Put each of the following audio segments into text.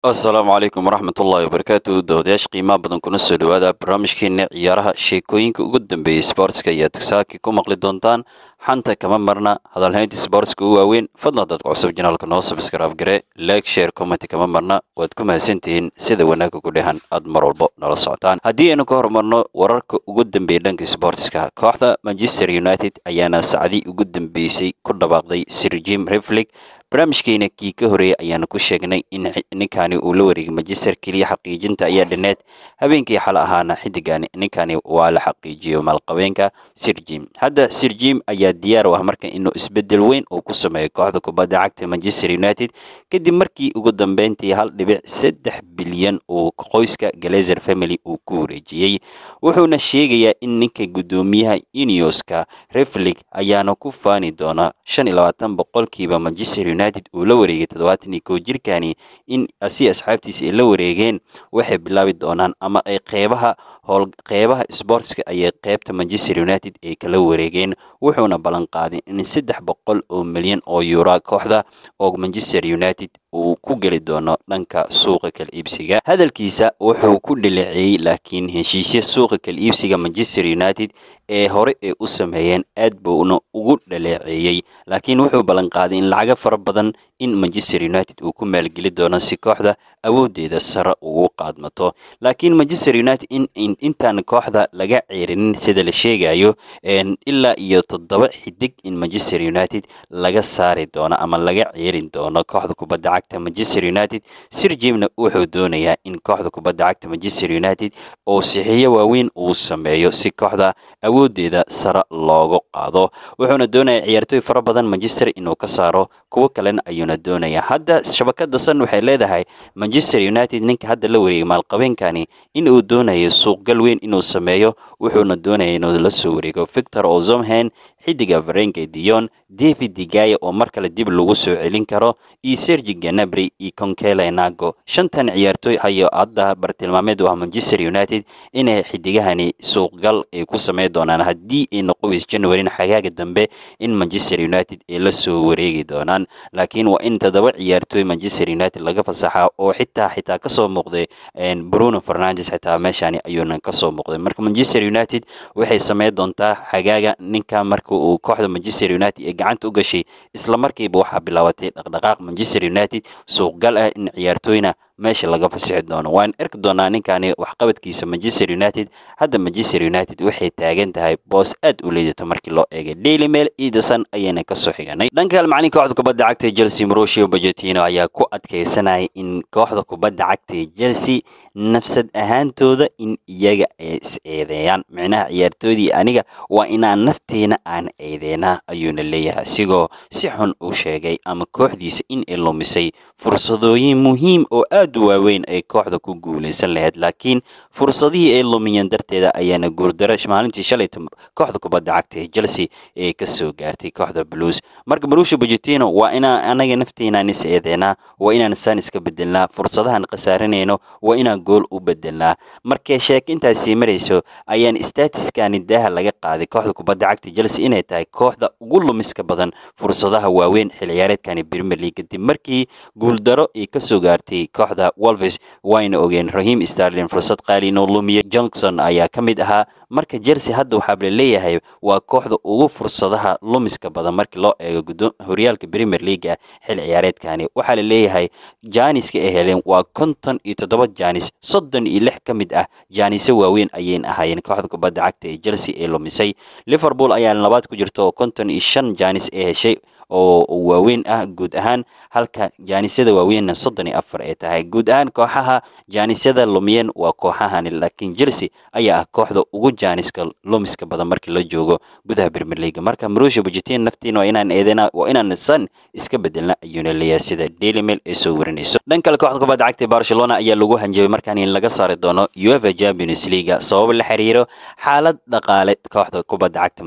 asalaamu calaykum waraxmatullahi wabarakaatu dawadayaasha qiimaha badan kuna soo dhawaada barnaamijkeena ciyaaraha sheekooyinka ugu dambeeyey sbortska ayaad saaki ku maqli doontaan xanta kama marna hadalhaynta sboortska u waaweyn fadlan dadka cusub janaalka noo sabskraib gare like share commenty kama marna waad ku mahadsantihiin sida wanaagga ku dhahan aad mar walbo nala socotaan haddii aynu ka hormarno wararka ugu dambeeya dhanka sbortska kooxda manchester united ayaana sacdii ugu dambeysay ku dhawaaqday sir jim riflig barnaamijkeena kii e ka horeeyay ayaanu ku sheegnay in ninkani uu la wareegay majister keliya xaqiijinta ayaa dhaneed habeenkii xal ahaana xidigani ninkani waa la xaqiijiyo maalqabeenka sirjim hadda sirjim ayaa diyaar u ah marka inuu isbedel weyn uu ku sameeyo kooxda kubadda cagta manchester united kadib markii ugu dambeyntii hal dhibic saddex bilyan uu qoyska galezer family uu ku wareejiyey wuxuuna sheegayaa in ninka guddoomiyaha unioska reflig ayaana ku faani doona shan iyo labaatan boqolkiiba manchester united United uu la wareegay toddobaatan iyo kow jirkani in si asxaabtiisa ay la wareegeen waxay bilaabi doonaan ama ay qeybaha howl qeybaha sboortska ayay qeybta manchester united ay kala wareegeen wuxuuna ballan qaaday in saddex boqol oo milyan oo yuura kooxda oo manchester united uu ku geli doono dhanka suuqa kala iibsiga hadalkiisa wuxuu ku dhaleeceeyey laakiin heshiisya suuqa kala iibsiga manchester united ee hore ay u sameeyeen aad buuna ugu dhaleeceeyey laakiin wuxuu ballanqaaday in lacaga fara badan in manchester united uu ku maalgeli doono si kooxda awooddeeda sare ugu qaadmato laakiin manchester united in intaan kooxda laga ceerinin sida la sheegayo ilaa iyo toddoba xidig in manchester united laga saari doono ama laga ceerin doono kooxda kubadda cagta manchester united sir jimna wuxuu doonayaa in kooxda kubadda cagta manchester united oo sixiyo waaweyn uu sameeyo si kooxda awoodeeda sare loogu qaado wuxuuna doonayaa ciyaartooy fara badan manchester inuu ka saaro kuwo kalena ayuuna doonayaa hadda shabakada san waxay leedahay manchester united ninka hadda la wareegay maalqabeenkani in uu doonayo suuq howlgal weyn inuu sameeyo wuxuuna doonaya inuu la soo wareego victor ozomhen xidiga farenge dion david digaya oo mar kale dib lagu soo celin karo iyo sergi ganabri iyo konkele nago shantan ciyaartooy ayo hadda bartilmaameed u ah manchester united inay xidigahani suuqgal ay ku sameyn doonaan haddii ay noqoweys januarin xagaaga dambe in manchester united ay la soo wareegi doonaan laakiin waa in toddoba ciyaartooy manchester united laga fasaxaa oo xitaa xitaa kasoo muuqday bruno fernandes xitaa meeshaani ayuu cagaaran kasoo muuqday marka manchester united waxay sameyn doontaa xagaaga ninka marka uu kooxda manchester united ee gacanta u gashay isla markiiba waxaa bilaabatay dhaqdhaqaaq manchester united suuq gal ah in ciyaartooyna meesha laga fasixi doono waan arki doonaa ninkaani waxqabadkiisa manchester united hadda manchester united waxay taagan tahay boos aad u liidato markii loo eegay daily mail edison ayayna kasoo xiganay dhanka macalinka kooxda kubadda cagta chelsea marosio bajetino ayaa ku adkeysanaya in kooxda kubadda cagta chelsea nafsad ahaantooda in iyaga ay is eedeeyaan micnaha ciyaartoodii aniga waa inaan nafteena aan eedeena ayuuna leeyahay isigoo si xun u sheegay ama kooxdiisa in ay lumisay fursadooyin muhiim oo aad guulo waaweyn ay kooxda ku guuleysan lahayd laakiin fursadihii ay lumiyeen darteeda ayaana guuldarash maalintii shalay kooxda kubadda cagta ee chelsea ee ka gaartay kooxda blues marka maruusha bujitino waa inaa anaga nafteenaan is eedeynaa waa inaan saan iska bedelnaa fursadahan khasaaranayno waa inaan gool u bedelnaa markee sheek intaasii marayso ayaan statiskani daaha laga qaaday kooxda kubadda cagta chelsea inay tahay kooxda ugu lumiska badan fursadaha waaweyn xilciyaareedkani premier league kadib markii guuldaro ay ka gaartay kooxda kooxda wolves waayna ogeen rahiim starlin fursad qaali inuu lumiye johnson ayaa ka mid ahaa marka chelsea hadda waxaa laleeyahay waa kooxda ugu fursadaha lumiska badan markii loo eego horyaalka premier league ah xil ciyaareedkani waxaa laleeyahay jaaniska ee heleen waa konton iyo toddoba jaanis soddon iyo lix ka mid ah jaanise waaweyn ayayna ahaayeen kooxda kubadda cagta ee chelsea ee lumisay liverpool ayaa labaad ku jirta oo konton iyo shan jaanis ee heshay oo waaweyn ah guud ahaan halka jaanisyada waaweynna soddon iyo afar ay tahay guud ahaan kooxaha jaanisyada lumiyeen waa kooxahani laakiin chelsea ayaa ah kooxda ugu jaaniska lumiska badan markii la joogo gudaha premier league marka marusha bujitiin naftiin waa inaan eedena waa inaan san iska bedelna ayuuna leeyahay sida daily mail ay soo warinayso dhan kale kooxda kubadda cagta barcelona ayaa lagu hanjabay markaan in laga saari doono uefa champions leaga sababo la xiriiro xaalad dhaqaale kooxda kubadda cagta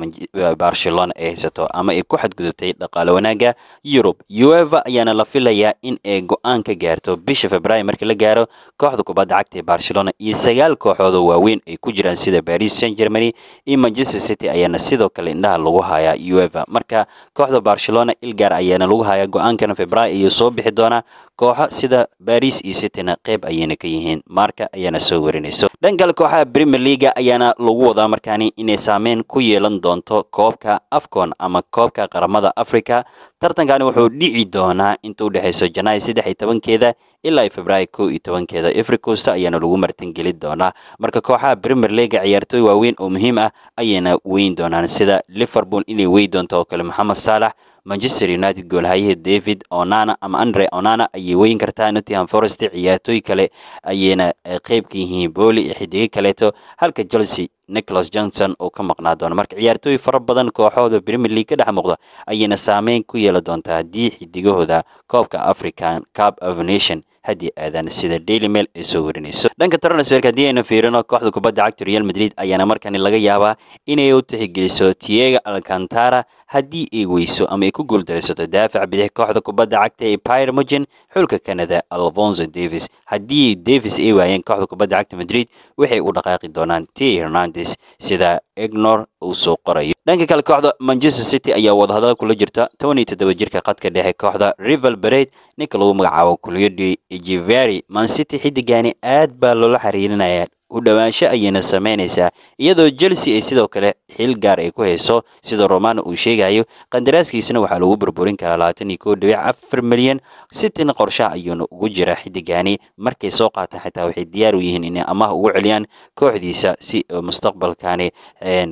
barcelona ay haysato ama ay ku xadgudubtay dhaqaale wanaaga yurub ueva ayaana la filayaa in ay go-aan ka gaarto bisha februaayo markii la gaaro kooxda kubadda cagta ee barcelona iyo sagaal kooxood oo waaweyn ay ku jiraan sida baris saint germany iyo manchester city ayaana sidoo kale indhaha lagu hayaa ueva marka kooxda barcelona ilgaar ayaana lagu hayaa go-aankan februaayo ayuu soo bixi doonaa kooxo sida baris iyo cityna qeyb ayayna ka yihiin maarka ayaana soo warinayso dhankale kooxaha premier leaga ayaana lagu wadaa markaani inay saameyn ku yeelan doonto koobka afcon ama koobka qaramada africa tartankani wuxuu dhici doonaa inta u dhexayso janaayo saddex iyo tobankeeda ilaa februaayo kow iyo tobankeeda efrikosta ayaana lagu martingeli doonaa marka kooxaha premier leaga ciyaartooy waaweyn oo muhiim ah ayayna weyn doonaan sida liverpool inay wey doonto oo kale moxamed saalax manchester united goolhayaha david onana ama andre onana ayay weyn kartaa nottingham forest ciyaartooy kale ayayna eh, qayb ka yihiin booli iyo xidigo kaleeto halka chelsea nicholas johnson oo ka maqnaa doona marka ciyaartooy fara badan kooxooda premier league ka dhex muuqda ayayna saameyn ku yeeli doontaa hadii xidigahooda koobka african cab avenation haddii aadan sida daily mail ay soo warinayso dhanka transferka hadii aynu fiirino kooxda kubadda cagta real madrid ayaana markani laga yaabaa inay u tixgeliso tiega alcantara hadii ay weyso ama ay ku guuldaraysato daafac bidix kooxda kubadda cagta ee pyrmogen xulka canada alfonso davis hadii davis ay waayeen kooxda kubadda cagta madrid waxay u dhaqaaqi doonaan t hernandez Hernandez sida Ignor uu soo qorayo dhanka kale kooxda Manchester City ayaa wadahadal kula jirta 17 jirka qadka dhexe kooxda Rival Plate ninka lagu magacaabo kuliyadii Ejivari Man City xidigani aad baa loola xariirinayaa u dhowaansho ayayna samaynaysaa iyadoo jelsi ay sidoo kale xil gaar ay ku hayso sida romano uu sheegayo qandaraaskiisana waxaa lagu burburin karaa labaatan iyo kow dhibic afar milyan sitin qorshaha ayuuna ugu jira xiddigaani markay soo qaataan xitaa waxay diyaar u yihiin inay amaah ugu celiyaan kooxdiisa si mustaqbalkani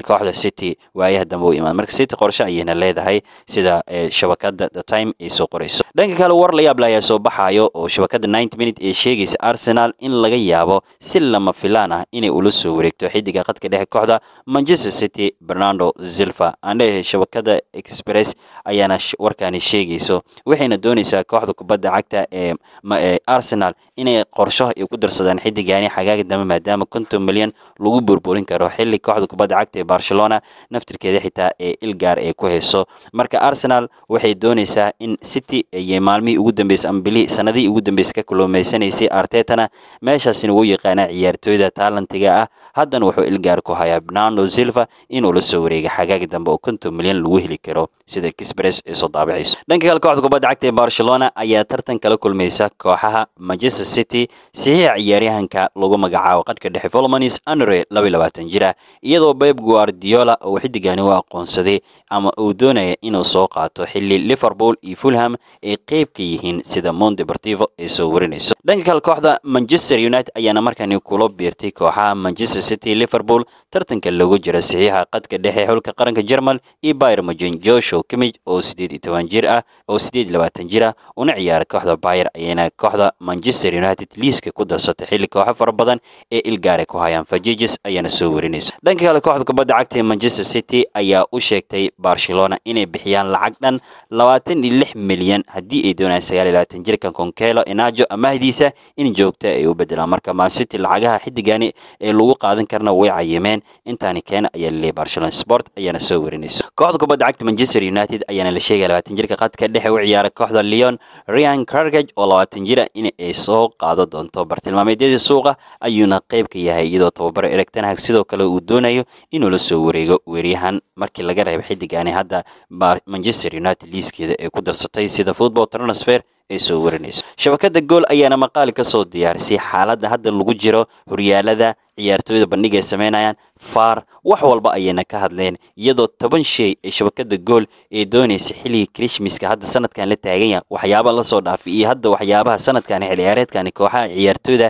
kooxda city waayaha dambe u imaan marka city qorshe ayayna leedahay sida shabakada the time ay soo qorayso dhanka kale war la yaab ayaa soo baxayo oo shabakada ninety minute ee sheegaysa arsenal in laga yaabo si lama filaan fiican inay ula soo wareegto xidiga khadka dhexe kooxda manchester city bernando zilva andhehe shabakada express ayaana warkaani sheegayso waxayna doonaysaa kooxda kubadda cagta ee arsenal inay qorsho ay ku darsadaan xidigani xagaaga dambe maadaama konton milyan lagu burburin karo xili kooxda kubadda cagta ee barcelona naftirkeeda xitaa ee ilgaar ee ku hayso marka arsenal waxay doonaysaa in city ay maalmihii ugu dambeysay ama sanadihii ugu dambeysay ka kulumaysanaysay artetana meeshaasina wuu yaqaanaa ciyaartooyda taalantiga ah haddana wuxuu ilgaar ku hayaa bernardo silva inuu la soo wareegay xagaagi dambe oo konton milyan lagu heli karo sida kisbares ay soo daabicayso dhanka kale kooxda kubadda cagta ee barcelona ayaa tartan kala kulmaysa kooxaha manchester city saxiixa ciyaaryahanka lagu magacaabo qadhka dhexe volmanis anre laba labaatan jir ah iyadoo beb guardiola oo xidigani u aqoonsaday ama uu doonaya inuu soo qaato xilli liverpool iyo fulham ay qeyb ka yihiin sida monteportivo ay soo warinayso dhanka kale kooxda manchester united ayaana markani kula biirtay kooxaha manchester city liverpool tartanka lagu jira saxiixa qadka dhexe xulka qaranka jermal iyo bayer mujen joshua kimij oo sideed iyo toban jir ah oo sideed labaatan jir ah una ciyaara kooxda bayer ayayna kooxda manchester united liiska ku darsatay xilli kooxo fara badan ee ilgaari ku hayaan fajijes ayaana soo werinaysa dhanka kale kooxda kubadda cagta manchester city ayaa u sheegtay barcelona inay bixiyaan lacag dhan labaatan iyo lix milyan haddii ay doonayaan sagaal iyo labaatan jirkan konkelo inajo amahdii xilligiisa in joogta ay u bedelaan marka mancity lacagaha xidigani ee lagu qaadan karna way cayimeen intaani keen ayaa laleeyay barcelona sport ayaana soo werinayso kooxda kubadda cagta manchester united ayaana la sheegaya labaatan jirka khadka dhexe u ciyaara kooxda leon ryan cargage oo labaatan jira in ay soo qaado doonto bartilmaameedyadii suuqa ayuuna qayb ka yahay iyadoo tababar eregtanahag sidoo kale uu doonayo inuu la soo wareego weeryahan markii laga reebo xidigani hadda manchester united liiskeeda ay ku darsatay sida football transfer ee soo warinaysa shabakada gool ayaana maqaal ka soo diyaarisay xaaladda hadda lagu jiro horyaalada ciyaartooyda bandhig ay samaynayaan faar wax walba ayayna ka hadleen iyadoo toban sheey ee shabakada gool ee doonaysa xilliga krismaska hadda sanadkan la taaganya waxyaaba lasoo dhaafay iyo hadda waxyaabaha sanadkan xilciyaareedkani kooxaha ciyaartooyda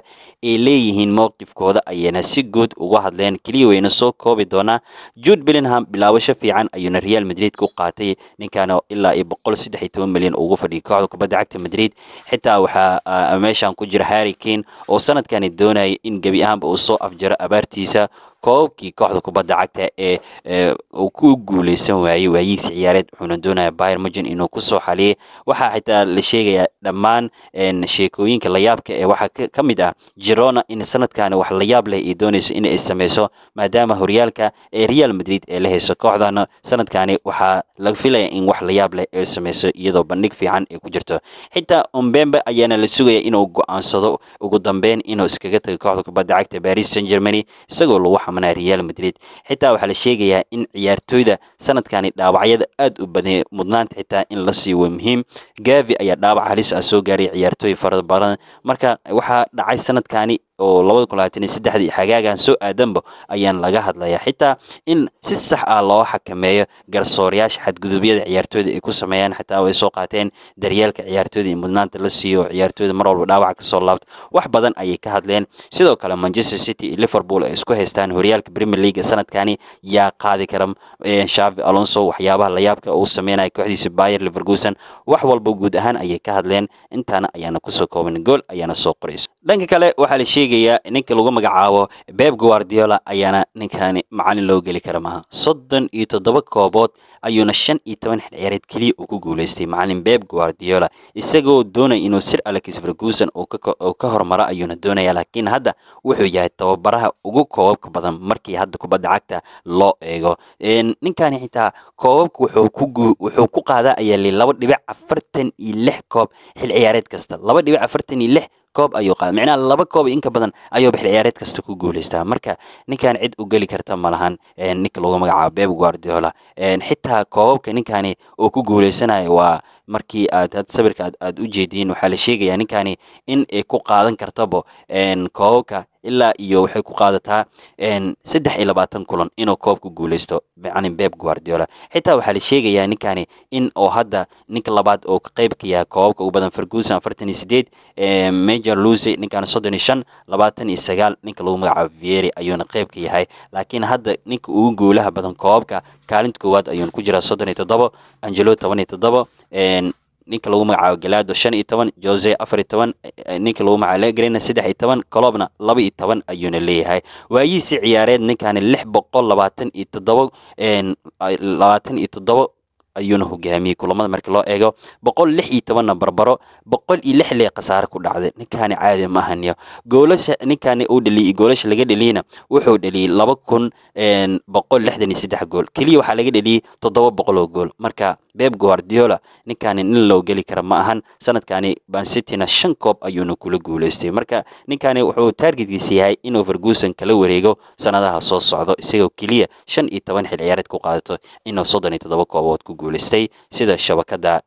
ay leeyihiin mowqifkooda ayayna si guud uga hadleen keliya wayna soo koobi doonaa jude billingham bilaabasho fiican ayuuna real madrid ku qaatay ninkan ilaa iyo boqol saddex iyo toban milyan ugu fadhiyay kooxda kubadda cagta madrid xitaa waxaa ah, meeshaan ku jira harry kane oo sanadkani doonaya in gebi ahaanba uu soo af jira abaartiisa koobkii kooxda kubadda cagta ee uu ku guuleysan waayey waayihiisi ciyaareed wuxuuna doonaya bayer mugen inuu kusoo xaliyay waxaa xitaa la sheegayaa dhammaan sheekooyinka layaabka ee waxaa ka mid ah jirona in sanadkan wax layaab leh ay doonayso in ay sameyso maadaama horyaalka ee real madrid ee la hayso kooxdana sanadkani waxaa la filaya in wax layaab leh ay sameyso iyadoo bandhig fiican ay ku jirto xitaa umbembe ayaana la sugaya inuu go ugu dambeyn inuu iskaga tago kooxda kubadda cagta paris saint germany isagoo lagu tartamana Real Madrid xitaa waxaa la sheegayaa in ciyaartooyda sanadkani dhaawacyada aad u badan mudnaanta xitaa in la siiwo muhiim Gavi ayaa dhaawac halis ah soo gaaray ciyaartooy fara badan marka waxaa dhacay sanadkani oo xagaagan soo aadanba ayaan laga hadlayaa xitaa in si sax ah loo xakameeyo garsoorayaasha xadgudubyada ciyaartooyda ay ku sameeyaan xataa ay soo qaateen daryeelka ciyaartooyda in mudnaanta la siiyo ciyaartooyda mar walba dhaawac kasoo laabto wax badan ayay ka hadleen sidoo kale manchester city iyo liverpool ay isku haystaan horyaalka premier league sanadkani yaa qaadi kara shavi alonso waxyaabaha layaabka uu sameynaya kooxdiisa bayer liverguson wax walba guud ahaan ayay ka hadleen intaana ayaana kusoo kooban gool ayaana soo qorayso dhanka kale waxaa la sheegayaa ninka lagu magacaabo beb guardiola ayaana ninkaani macalin loo geli kara maaha soddon iyo toddoba koobood ayuuna shan iyo toban xilciyaareed keliya uu ku guuleystay macalin beb guardiola isagoo doonaya inuu sir alex ferguson uu ka hormaro ayuuna doonaya laakiin hadda wuxuu yahay tababaraha ugu koobabka badan markii hadda kubadda cagta loo eego ninkaani xitaa koobabka wuxuu ku qaadaa ayaa laba dhibic afartan iyo lix koob xilciyaareed kasta laba dhibic afartan iyo lix koob ayuu qaaday micnaha laba koob inka badan ayuu bixil ciyaareed kasta ku guuleystaa marka ninkan cid u geli karta malahan ninka lagu magacaabo beb guardiola xitaa koobabka ninkani oo ku guuleysanayo waa markii aad had sawirka aad u jeediin waxaa la sheegayaa ninkani in ay ku qaadan kartabo koobabka ilaa iyo waxay ku qaadataa saddex iyo labaatan kulan inuu koobku guuleysto yacni beb guardiola xitaa waxaa la sheegayaa ninkani in oo hadda ninka labaad oo qayb ka yahay koobabka ugu badan ferguson afartan iyo sideed major lucy ninkan soddon iyo shan labaatan iyo sagaal ninka lagu magacaabo vieri ayuuna qayb ka yahay laakiin hadda ninka ugu guulaha badan koobabka kaalinta koowaad ayuuna ku jiraa soddon iyo toddobo angelo toban iyo toddobo ninka lagu magacaabo galaado shan iyo toban jose afar iyo toban eh, ninka lagu magacaabo garena saddex iyo toban colobna laba iyo toban ayuuna leeyahay waayiisii ciyaareed ninkani lix boqol labaatan iyo toddoba eh, labaatan iyo toddoba ayuuna hogaamiyey kulamada markii loo eego boqol lix iyo tobanna barbaro boqol iyo lix lee khasaare ku dhacday ninkaani caadi ma ahaniyo goolasha ninkaani uu dhaliyey goolasha laga dheliyeyna wuxuu dheliyey laba kun boqol lixdan iyo saddex gool keliya waxaa laga dheliyey toddoba boqol oo gool marka beb guardiola ninkaani nin loo geli kara ma ahan sanadkaani bansitina shan koob ayuuna kula guuleystay marka ninkaani wuxuu taargetkiisa yahay inuu ferguson kala wareego sanadaha soo socdo isagoo keliya shan iyo toban xil ciyaareed ku qaadato inuu soddon iyo toddoba koobood ku guulaystay sida shabakada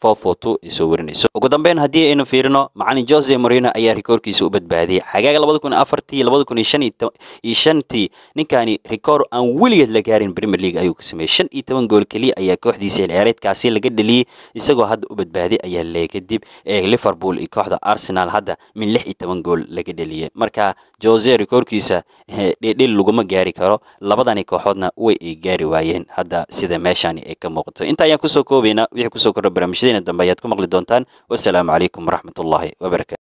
fofoto isoo warinayso ugu dambeyn haddii aynu fiirino macalin jose moreno ayaa rikoorkiisa u badbaadiyey xagaaga labada kun afartii labada kun iyo shantii ninkani rikoor aan weligeed la gaarin premier league ayuu ka sameeyey shan iyo toban gool keliya ayaa kooxdiisa ciyaareedkaasi laga dheliyey isagoo hadda u badbaaday ayaa leey kadib ee liverpool iyo kooxda arsenal hadda min lix iyo toban gool laga dheliyey marka jose rikoorkiisa eh, dhedhel laguma gaari karo labadani kooxoodna way ay gaari waayeen hadda sida meeshaani ay ka muuqato inta ayaan kusoo koobaynaa wixii kusoo kordha barnaamijyada wargeysyadiina dambe ayaad ku maqli doontaan wassalaamu calaykum waraxmatullaahi wabarakaatu